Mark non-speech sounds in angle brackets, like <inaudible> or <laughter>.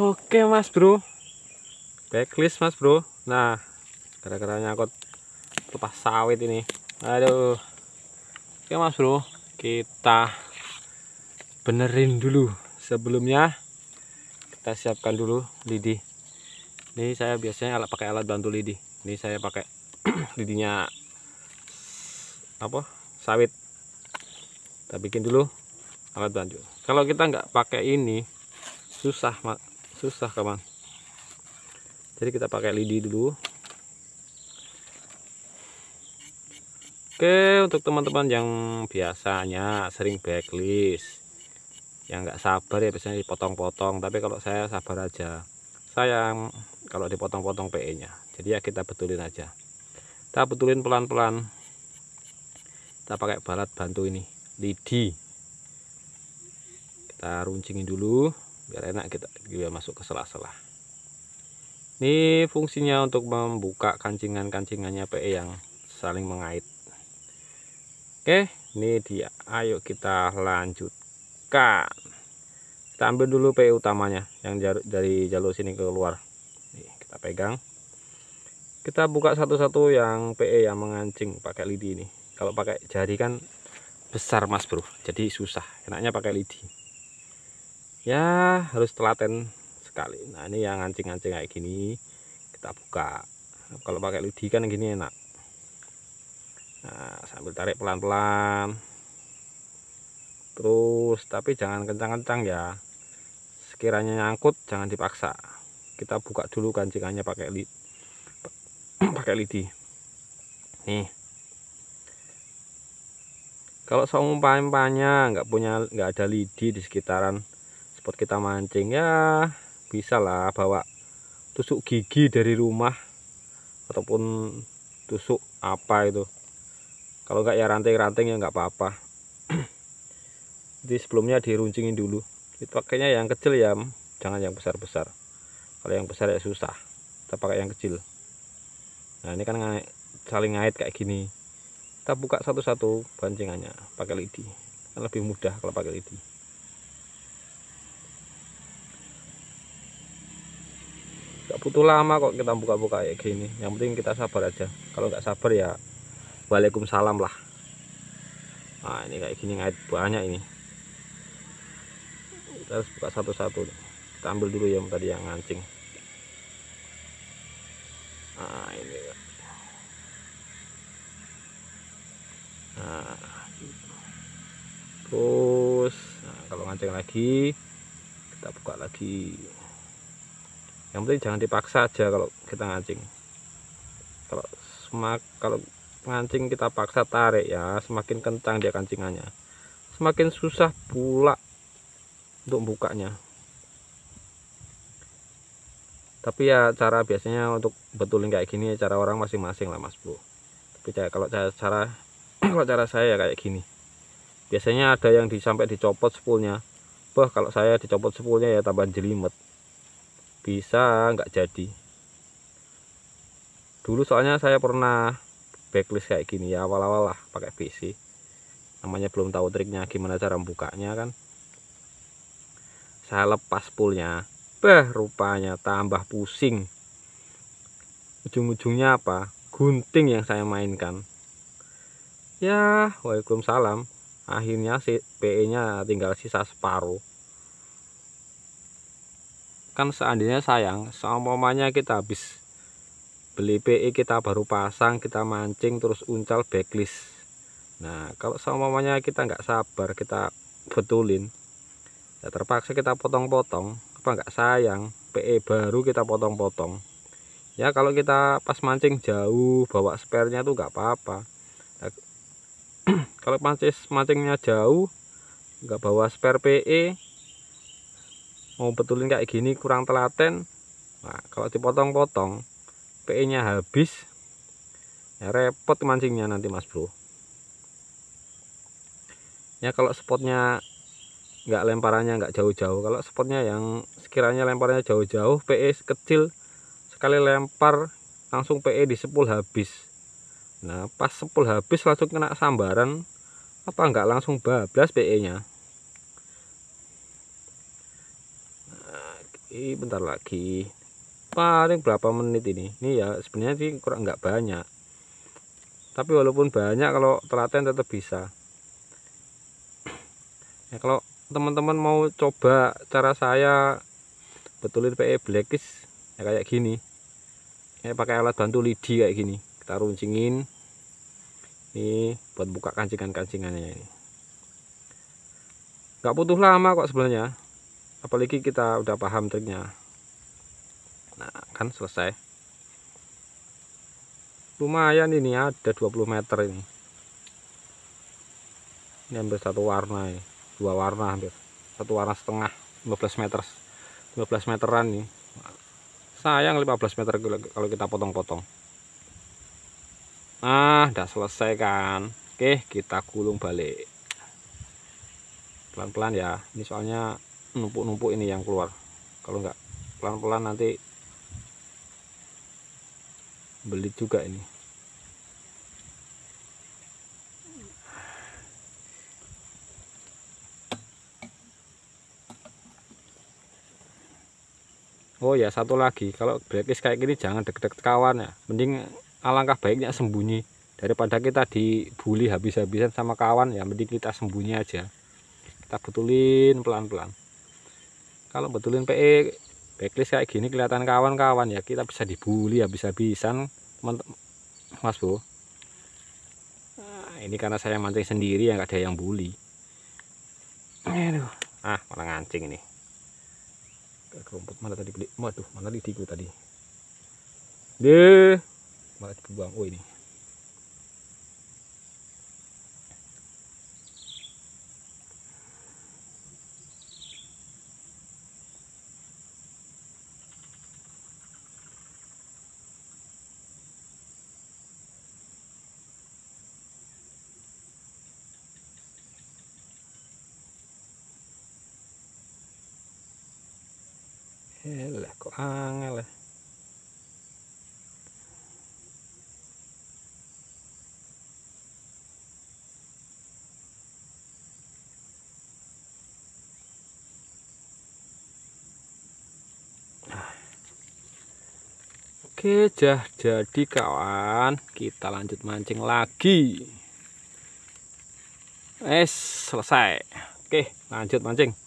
Oke mas bro Backlist mas bro Nah gara-gara nyangkut Lepas sawit ini Aduh Oke mas bro Kita Benerin dulu Sebelumnya Kita siapkan dulu lidi Ini saya biasanya alat pakai alat bantu lidi Ini saya pakai <clears throat> lidinya Apa Sawit Kita bikin dulu alat bantu Kalau kita nggak pakai ini susah mas susah kawan jadi kita pakai lidi dulu oke untuk teman-teman yang biasanya sering backlist yang nggak sabar ya biasanya dipotong-potong tapi kalau saya sabar aja sayang kalau dipotong-potong PE nya jadi ya kita betulin aja kita betulin pelan-pelan kita pakai balat bantu ini lidi kita runcingin dulu biar enak kita biar masuk ke sela-sela ini fungsinya untuk membuka kancingan-kancingannya PE yang saling mengait oke ini dia ayo kita lanjutkan kita ambil dulu PE utamanya yang dari jalur sini keluar Nih, kita pegang kita buka satu-satu yang PE yang mengancing pakai lidi ini kalau pakai jari kan besar mas bro jadi susah enaknya pakai lidi ya harus telaten sekali nah ini yang ngancing-ngancing kayak gini kita buka kalau pakai lidi kan gini enak nah sambil tarik pelan-pelan terus tapi jangan kencang-kencang ya sekiranya nyangkut jangan dipaksa kita buka dulu kancingannya pakai lid <clears throat> pakai lidi nih kalau seumpamanya nggak punya nggak ada lidi di sekitaran spot kita mancing ya bisa lah bawa tusuk gigi dari rumah ataupun tusuk apa itu kalau enggak ya ranting-ranting ya enggak apa-apa <clears throat> jadi sebelumnya diruncingin dulu itu pakainya yang kecil ya jangan yang besar-besar kalau yang besar ya susah kita pakai yang kecil nah ini kan ngait, saling ngait kayak gini kita buka satu-satu pancingannya pakai lidi kan lebih mudah kalau pakai lidi butuh lama kok kita buka-buka kayak gini yang penting kita sabar aja kalau nggak sabar ya Waalaikumsalam lah nah ini kayak gini ngait banyak ini kita harus buka satu-satu kita ambil dulu yang tadi yang ngancing nah ini nah terus nah, kalau ngancing lagi kita buka lagi yang penting jangan dipaksa aja kalau kita ngancing kalau semak kalau ngancing kita paksa tarik ya semakin kencang dia kancingannya semakin susah pula untuk bukanya tapi ya cara biasanya untuk betulin kayak gini ya, cara orang masing-masing lah mas bro tapi kalau cara, <clears throat> kalau cara saya ya kayak gini biasanya ada yang disampai dicopot sepulnya bah kalau saya dicopot sepulnya ya tambah jelimet bisa nggak jadi dulu soalnya saya pernah backlist kayak gini ya awal-awal lah pakai PC, namanya belum tahu triknya gimana cara membukanya kan saya lepas poolnya bah rupanya tambah pusing ujung-ujungnya apa gunting yang saya mainkan ya waalaikumsalam akhirnya si PE nya tinggal sisa separuh kan seandainya sayang seumpamanya kita habis beli PE kita baru pasang kita mancing terus uncal backlist nah kalau seumpamanya kita nggak sabar kita betulin ya terpaksa kita potong-potong apa nggak sayang PE baru kita potong-potong ya kalau kita pas mancing jauh bawa spernya tuh nggak apa-apa nah, <clears throat> kalau mancing mancingnya jauh nggak bawa spare PE mau betulin kayak gini kurang telaten nah, kalau dipotong-potong PE nya habis ya repot mancingnya nanti mas bro ya kalau spotnya nggak lemparannya nggak jauh-jauh kalau spotnya yang sekiranya lemparnya jauh-jauh PE kecil sekali lempar langsung PE di sepul habis nah pas sepul habis langsung kena sambaran apa nggak langsung bablas PE nya ini bentar lagi paling berapa menit ini ini ya sebenarnya sih kurang nggak banyak tapi walaupun banyak kalau telaten tetap bisa ya kalau teman-teman mau coba cara saya betulin PE blackish ya kayak gini ya pakai alat bantu lidi kayak gini kita runcingin ini buat buka kancingan-kancingannya ini nggak butuh lama kok sebenarnya apalagi kita udah paham triknya nah kan selesai lumayan ini ada 20 meter ini ini hampir satu warna ya. dua warna hampir satu warna setengah 15 meter 15 meteran nih sayang 15 meter kalau kita potong-potong nah udah selesai kan oke kita gulung balik pelan-pelan ya ini soalnya numpuk-numpuk ini yang keluar kalau enggak pelan-pelan nanti beli juga ini Oh ya satu lagi kalau blacklist kayak gini jangan deket-deket kawan ya mending alangkah baiknya sembunyi daripada kita dibully habis-habisan sama kawan ya mending kita sembunyi aja kita betulin pelan-pelan kalau betulin PE backlist kayak gini kelihatan kawan-kawan ya kita bisa dibully ya bisa-bisan Mas bu, nah, ini karena saya mancing sendiri ya gak ada yang bully Aduh. ah malah ngancing ini rumput mana tadi beli waduh mana lidiku tadi deh malah dibuang oh ini Elah kok angel ya. Ah. Oke, jah jadi kawan, kita lanjut mancing lagi. Es selesai. Oke, lanjut mancing.